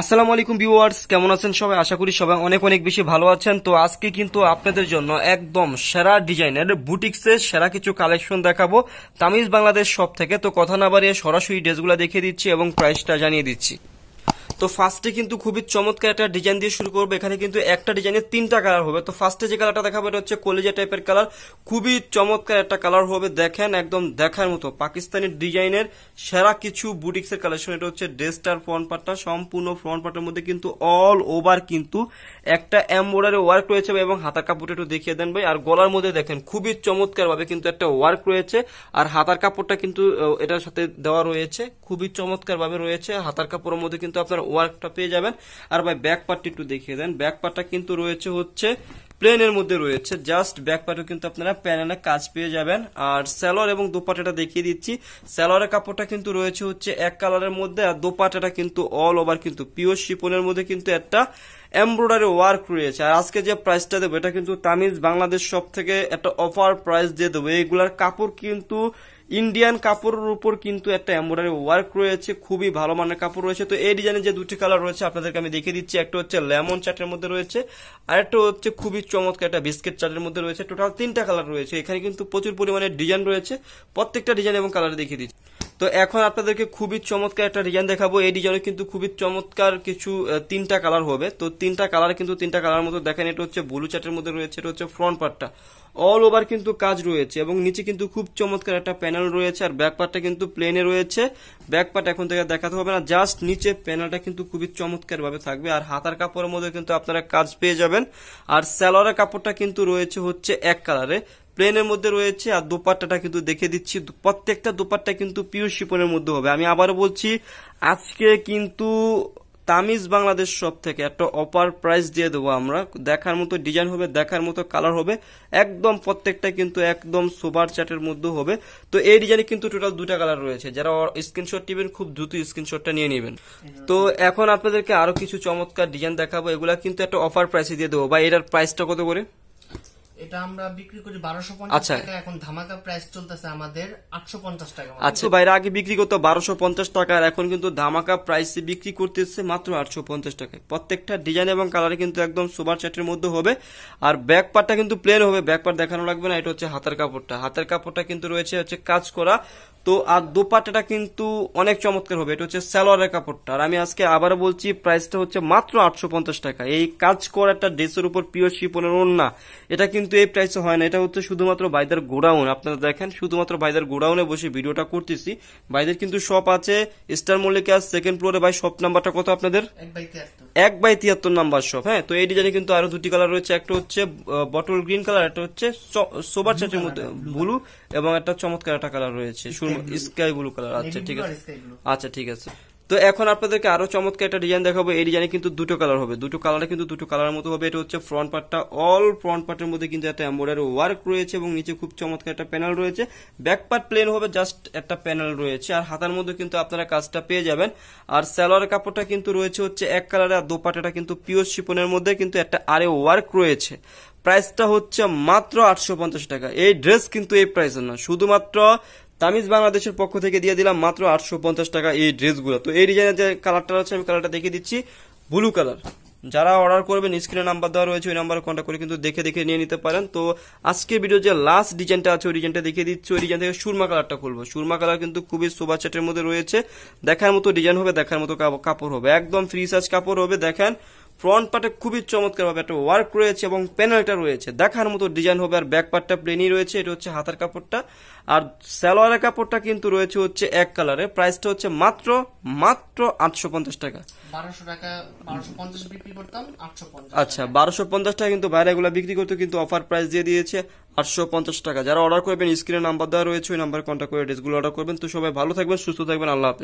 আসসালামু আলাইকুম ভিউয়ার্স কেমন আছেন সবাই আশা করি সবাই অনেক অনেক বেশি ভালো আছেন তো আজকে কিন্তু আপনাদের জন্য একদম সেরা ডিজাইনের বুটিক্সের সেরা কিছু কালেকশন দেখাবো তামিজ বাংলাদেশ সব থেকে তো কথা না বাড়িয়ে সরাসরি ড্রেসগুলো দেখিয়ে দিচ্ছি এবং প্রাইসটা জানিয়ে দিচ্ছি তো ফার্স্টে কিন্তু খুবই চমৎকার একটা ডিজাইন দিয়ে শুরু করবো এখানে কিন্তু একটা ডিজাইনে তিনটা কালার হবে তো ফার্স্টে যে কালারটা দেখাবো এটা হচ্ছে কলেজা টাইপের কালার খুবই চমৎকার একটা কালার হবে দেখেন একদম দেখার মতো পাকিস্তানি ডিজাইনের সেরা কিছু বুটিক্সের কালেকশন এটা হচ্ছে ড্রেসটার ফ্রন্ট পার্টটা সম্পূর্ণ ফ্রন্ট পার্টের মধ্যে কিন্তু অল ওভার কিন্তু একটা এম্বোডারি ওয়ার্ক রয়েছে এবং হাতার কাপড়টা একটু দেখিয়ে দেন ভাই আর গলার মধ্যে দেখেন খুবই চমৎকার ভাবে কিন্তু একটা ওয়ার্ক রয়েছে আর হাতার কাপড়টা কিন্তু এটার সাথে দেওয়া রয়েছে খুবই চমৎকার ভাবে রয়েছে হাতার কাপড়ের মধ্যে কিন্তু আপনার ওয়ার্কটা পেয়ে যাবেন আর ভাই ব্যাক পার্টটি একটু দেখিয়ে দেন ব্যাক পার্টটা কিন্তু রয়েছে হচ্ছে প্লেনের মধ্যে রয়েছে জাস্ট ব্যাক পার্টও কিন্তু আপনারা প্যানেলে কাজ পেয়ে যাবেন আর স্যালোর এবং দোপাটাটা দেখিয়ে দিচ্ছি স্যালোরের কাপড়টা কিন্তু রয়েছে হচ্ছে এক কালারের মধ্যে আর দোপাটাটা কিন্তু অল ওভার কিন্তু পিওর শিপনের মধ্যে কিন্তু একটা এমব্রয়ডারি ওয়ার্ক রয়েছে আর আজকে যে প্রাইসটা দেবো এটা কিন্তু তামিজ বাংলাদেশ সব থেকে একটা অফার প্রাইস দিয়ে দেবো এইগুলার কাপড় কিন্তু ইন্ডিয়ান কাপড়ের উপর কিন্তু একটা এম্বয়ডারি ওয়ার্ক রয়েছে খুবই ভালো মানের কাপড় রয়েছে তো এই ডিজাইনের যে দুটি কালার রয়েছে আপনাদেরকে আমি দেখিয়ে দিচ্ছি একটা হচ্ছে লেমন চাটের মধ্যে রয়েছে আর একটা হচ্ছে খুবই চমৎকার একটা বিস্কিট চাটের মধ্যে রয়েছে টোটাল তিনটা কালার রয়েছে এখানে কিন্তু প্রচুর পরিমাণে ডিজাইন রয়েছে প্রত্যেকটা ডিজাইন এবং কালার দেখিয়ে দিচ্ছি তো এখন আপনাদেরকে খুবই চমৎকার একটা ডিজাইন দেখাবো এই ডিজাইনে কিন্তু খুবই চমৎকার কিছু তিনটা কালার হবে তো তিনটা কালার কিন্তু তিনটা কালার মতো দেখেন এটা হচ্ছে ব্লু চার্টের মধ্যে রয়েছে এটা হচ্ছে ফ্রন্ট পার্টটা অল ওভার কিন্তু কাজ রয়েছে এবং নিচে কিন্তু খুব চমৎকার একটা প্যানেল রয়েছে আর ব্যাক পার্টটা কিন্তু প্লেনে রয়েছে ব্যাক পার্ট এখন থেকে দেখাতে হবে না জাস্ট নিচে প্যানেলটা কিন্তু খুবই চমৎকার ভাবে থাকবে আর হাতার কাপড়ের মধ্যে কিন্তু আপনারা কাজ পেয়ে যাবেন আর স্যালোয়ারের কাপড়টা কিন্তু রয়েছে হচ্ছে এক কালারে প্লেনের মধ্যে রয়েছে আর দুপাট্টাটা কিন্তু দেখে দিচ্ছি প্রত্যেকটা দুপাট্টা কিন্তু পিওর শিপনের মধ্যে হবে আমি আবারও বলছি আজকে কিন্তু তামিজ বাংলাদেশ সব থেকে একটা অপার প্রাইস দিয়ে দেবো আমরা দেখার মতো ডিজাইন হবে দেখার মতো কালার হবে একদম প্রত্যেকটা কিন্তু একদম সোবার চ্যাটের মধ্যে হবে তো এই ডিজাইনে কিন্তু টোটাল দুটা কালার রয়েছে যারা স্ক্রিনশট নেবেন খুব দ্রুত স্ক্রিনশটটা নিয়ে নেবেন তো এখন আপনাদেরকে আরো কিছু চমৎকার ডিজাইন দেখাবো এগুলা কিন্তু একটা অফার প্রাইসে দিয়ে দেবো বা এটার প্রাইসটা কত করে এটা আমরা বিক্রি করি 1250 আচ্ছা। টাকা এখন ধামাকা প্রাইস চলতেছে আমাদের 850 টাকা আচ্ছা বাইরে আগে বিক্রি করতো বারোশো পঞ্চাশ টাকার এখন কিন্তু ধামাকা প্রাইস বিক্রি করতেছে মাত্র আটশো পঞ্চাশ টাকায় প্রত্যেকটা ডিজাইন এবং কালারে কিন্তু একদম সুপার চ্যাটের মধ্যে হবে আর ব্যাক পার্টটা কিন্তু প্লেন হবে ব্যাক পার্ট দেখানো লাগবে না এটা হচ্ছে হাতের কাপড়টা হাতের কাপড়টা কিন্তু রয়েছে হচ্ছে কাজ করা তো আর দোপাট্টাটা কিন্তু অনেক চমৎকার হবে এটা হচ্ছে স্যালোয়ারের কাপড়টা আর আমি আজকে আবার বলছি প্রাইসটা হচ্ছে মাত্র আটশো পঞ্চাশ টাকা এই কাজ করা একটা ড্রেসের উপর পিওর শিপনের না এটা কিন্তু এই প্রাইসে হয় না এটা হচ্ছে শুধুমাত্র বাইদার গোডাউন আপনারা দেখেন শুধুমাত্র বাইদার গোডাউনে বসে ভিডিওটা করতেছি বাইদের কিন্তু শপ আছে স্টার মল্লিকা সেকেন্ড ফ্লোরে ভাই শপ নাম্বারটা কত আপনাদের এক বাই তিয়াত্তর নাম্বার শপ হ্যাঁ তো এই ডিজাইনে কিন্তু আরো দুটি কালার রয়েছে একটা হচ্ছে বটল গ্রিন কালার একটা হচ্ছে সোবার চাটের মধ্যে ব্লু এবং একটা চমৎকার একটা কালার রয়েছে স্কাই ব্লু কালার আচ্ছা ঠিক আছে আচ্ছা ঠিক আছে তো এখন আপনাদেরকে আরো চমৎকার একটা ডিজাইন দেখাবো এই ডিজাইনে কিন্তু দুটো কালার হবে দুটো কালারে কিন্তু দুটো কালারের মতো হবে এটা হচ্ছে ফ্রন্ট পার্টটা অল ফ্রন্ট পার্টের মধ্যে কিন্তু একটা এম্বয়ডারি ওয়ার্ক রয়েছে এবং নিচে খুব চমৎকার একটা প্যানেল রয়েছে ব্যাক পার্ট প্লেন হবে জাস্ট একটা প্যানেল রয়েছে আর হাতার মধ্যে কিন্তু আপনারা কাজটা পেয়ে যাবেন আর সালোয়ার কাপড়টা কিন্তু রয়েছে হচ্ছে এক কালারে আর দোপাটাটা কিন্তু পিওর শিপনের মধ্যে কিন্তু একটা আরে ওয়ার্ক রয়েছে প্রাইসটা হচ্ছে মাত্র আটশো টাকা এই ড্রেস কিন্তু এই প্রাইসের না শুধুমাত্র তামিজ বাংলাদেশের পক্ষ থেকে দিয়ে দিলাম মাত্র আটশো টাকা এই ড্রেসগুলো তো এই ডিজাইনের যে কালারটা আছে আমি কালারটা দেখিয়ে দিচ্ছি ব্লু কালার যারা অর্ডার করবেন স্ক্রিনে নাম্বার দেওয়া রয়েছে ওই নাম্বারে কন্ট্যাক্ট করে কিন্তু দেখে দেখে নিয়ে নিতে পারেন তো আজকের ভিডিও যে লাস্ট ডিজাইনটা আছে ওই ডিজাইনটা দেখিয়ে দিচ্ছি ওই ডিজাইন থেকে সুরমা কালারটা খুলবো সুরমা কালার কিন্তু খুবই সোভা চ্যাটের মধ্যে রয়েছে দেখার মতো ডিজাইন হবে দেখার মতো কাপড় হবে একদম ফ্রি সাইজ কাপড় হবে দেখেন ফ্রন্ট পার্টে খুবই চমৎকারভাবে একটা ওয়ার্ক রয়েছে এবং প্যানেলটা রয়েছে দেখার মতো ডিজাইন হবে আর ব্যাক পার্টটা প্লেনই রয়েছে এটা হচ্ছে হাতার কাপড়টা আর সালোয়ারের কাপড়টা কিন্তু রয়েছে হচ্ছে এক কালারে প্রাইসটা হচ্ছে মাত্র মাত্র আটশো পঞ্চাশ টাকা আচ্ছা বারোশো পঞ্চাশ টাকা কিন্তু বাইরে এগুলো বিক্রি করতে কিন্তু অফার প্রাইস দিয়ে দিয়েছে আটশো পঞ্চাশ টাকা যারা অর্ডার করবেন স্ক্রিনে নাম্বার দেওয়া রয়েছে ওই নাম্বার কন্ট্যাক্ট করে ড্রেসগুলো অর্ডার করবেন তো সবাই ভালো থাকবেন সুস্থ থাকবেন আল্লাহ হাফিজ